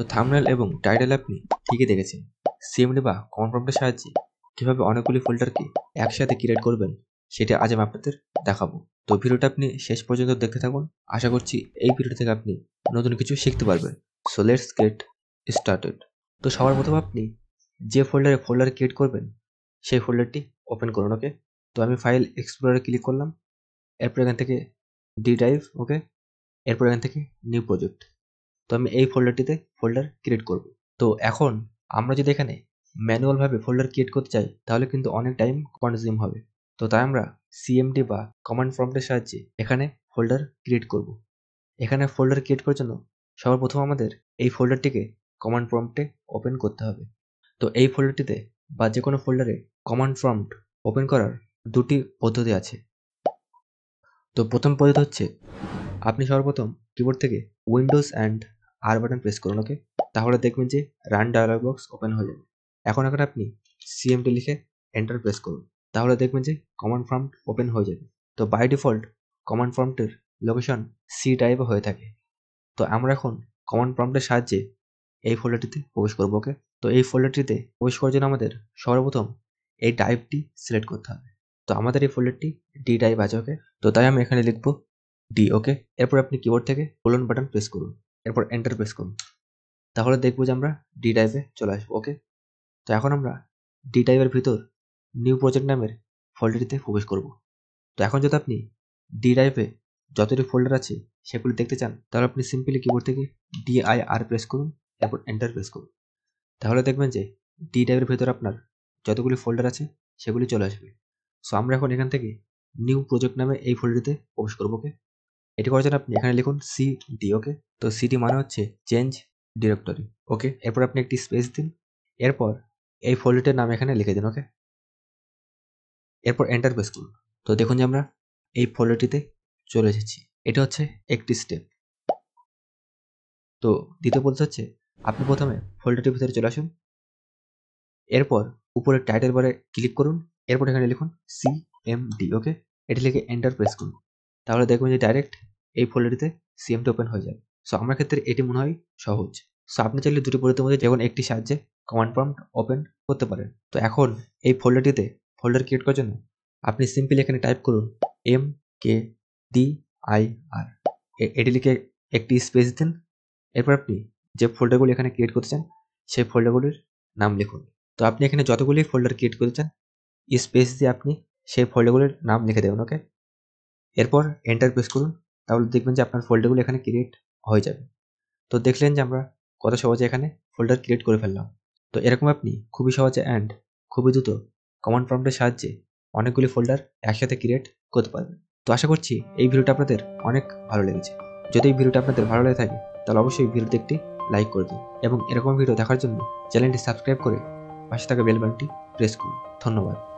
তো থামনেল এবং টাইটেল আপনি ঠিকই দেখেছেন সিএমডি বা কনফার্মের সাহায্যে কীভাবে অনেকগুলি ফোল্ডারকে একসাথে ক্রিয়েট করবেন সেটা আজ আমি আপনাদের দেখাবো তো ভিডিওটা আপনি শেষ পর্যন্ত দেখতে থাকুন আশা করছি এই ভিডিও থেকে আপনি নতুন কিছু শিখতে পারবেন সো লেটস গেট স্টার্টেড তো সবার প্রথম আপনি যে ফোল্ডারে ফোল্ডার ক্রিয়েট করবেন সেই ফোল্ডারটি ওপেন করুন ওকে তো আমি ফাইল এক্সপ্লোরারে ক্লিক করলাম এরপর এখান থেকে ডি ড্রাইভ ওকে এরপর এখান থেকে নিউ প্রজেক্ট তো আমি এই ফোল্ডারটিতে ফোল্ডার ক্রিয়েট করব তো এখন আমরা যদি এখানে ম্যানুয়ালভাবে ফোল্ডার ক্রিয়েট করতে চাই তাহলে কিন্তু অনেক টাইম কনজিউম হবে তো তাই আমরা সিএমডি বা কমান্ড প্রম্পটের সাহায্যে এখানে ফোল্ডার ক্রিয়েট করব। এখানে ফোল্ডার ক্রিয়েট করার জন্য সবার প্রথম আমাদের এই ফোল্ডারটিকে কমান্ড প্রম্পটে ওপেন করতে হবে তো এই ফোল্ডারটিতে বা যে কোনো ফোল্ডারে কমান্ড প্রম্পট ওপেন করার দুটি পদ্ধতি আছে তো প্রথম পদ্ধতি হচ্ছে আপনি সর্বপ্রথম কিবোর্ড থেকে Windows and R button press করুন ওকে তাহলে দেখবেন যে রান ডায়লগ বক্স ওপেন হয়ে যাবে এখন এখন আপনি সিএমটি লিখে এন্টার প্রেস করুন তাহলে দেখবেন যে কমান্ড ফর্ম ওপেন হয়ে যাবে তো বাই ডিফল্ট কমান্ড ফর্মটির লোকেশন সি টাইপে হয়ে থাকে তো আমরা এখন কমান্ড ফর্মটির সাহায্যে এই ফোল্ডারটিতে প্রবেশ করবো ওকে তো এই ফোল্ডারটিতে প্রবেশ করার জন্য আমাদের সর্বপ্রথম এই টাইপটি সিলেক্ট করতে হবে তো আমাদের এই ফোল্ডারটি ডি টাইপ আছে ওকে তো তাই আমি এখানে লিখব ডি ওকে এরপর আপনি কিবোর্ড থেকে কোলন বাটন প্রেস করুন এরপর এন্টার প্রেস করুন তাহলে দেখবো যে আমরা ডি টাইপে চলে আসবো ওকে তো এখন আমরা ডি টাইপের ভিতর নিউ প্রজেক্ট নামের ফোল্ডারটিতে প্রবেশ করব তো এখন যদি আপনি ডি টাইপে যতটি ফোল্ডার আছে সেগুলি দেখতে চান তাহলে আপনি সিম্পলি কিবোর্ড থেকে ডিআই আর প্রেস করুন এরপর এন্টার প্রেস করুন তাহলে দেখবেন যে ডি টাইপের ভিতর আপনার যতগুলি ফোল্ডার আছে সেগুলি চলে আসবে সো আমরা এখন এখান থেকে নিউ প্রজেক্ট নামে এই ফোল্ডারিতে প্রবেশ করবো ওকে এটি করার জন্য আপনি এখানে লিখুন সিডি ওকে তো সিডি মানে হচ্ছে চেঞ্জ ডিরেক্টরি ওকে এরপর আপনি একটি স্পেস দিন এরপর এই ফোল্ডারটার নাম এখানে লিখে দিন ওকে এরপর এন্টার প্রেস করুন তো দেখুন যে আমরা এই ফোল্ডারটিতে চলে এসেছি এটা হচ্ছে একটি স্টেপ তো দ্বিতীয় বলতে হচ্ছে আপনি প্রথমে ফোল্ডারটির ভিতরে চলে আসুন এরপর উপরে টাইটেল বারে ক্লিক করুন এরপর এখানে লিখুন সি এম ডি ওকে এটি লিখে এন্টার প্রেস করুন তাহলে দেখবেন যে ডাইরেক্ট এই ফোল্ডারিতে সিএমটা ওপেন হয়ে যায় সো আমার ক্ষেত্রে এটি মনে হয় সহজ সো আপনি চাইলে দুটি পদ্ধতির মধ্যে যেমন একটি সাহায্যে কমান্ড পাম্প ওপেন করতে পারেন তো এখন এই ফোল্ডারটিতে ফোল্ডার ক্রিয়েট করার জন্য আপনি সিম্পলি এখানে টাইপ করুন M K D I R এটি লিখে একটি স্পেস দিন এরপর আপনি যে ফোল্ডারগুলি এখানে ক্রিয়েট করতে চান সেই ফোল্ডারগুলির নাম লিখুন তো আপনি এখানে যতগুলি ফোল্ডার ক্রিয়েট করতে চান স্পেস দিয়ে আপনি সেই ফোল্ডারগুলির নাম লিখে দেবেন ওকে এরপর এন্টার প্রেস করুন তাহলে দেখবেন যে আপনার ফোল্ডারগুলো এখানে ক্রিয়েট হয়ে যাবে তো দেখলেন যে আমরা কত সহজে এখানে ফোল্ডার ক্রিয়েট করে ফেললাম তো এরকম আপনি খুবই সহজে অ্যান্ড খুবই দ্রুত কমান্ড প্রম্পটের সাহায্যে অনেকগুলি ফোল্ডার একসাথে ক্রিয়েট করতে পারবেন তো আশা করছি এই ভিডিওটা আপনাদের অনেক ভালো লেগেছে যদি এই ভিডিওটা আপনাদের ভালো লেগে থাকে তাহলে অবশ্যই ভিডিওতে একটি লাইক করে দিন এবং এরকম ভিডিও দেখার জন্য চ্যানেলটি সাবস্ক্রাইব করে পাশে থাকা বেলবানটি প্রেস করুন ধন্যবাদ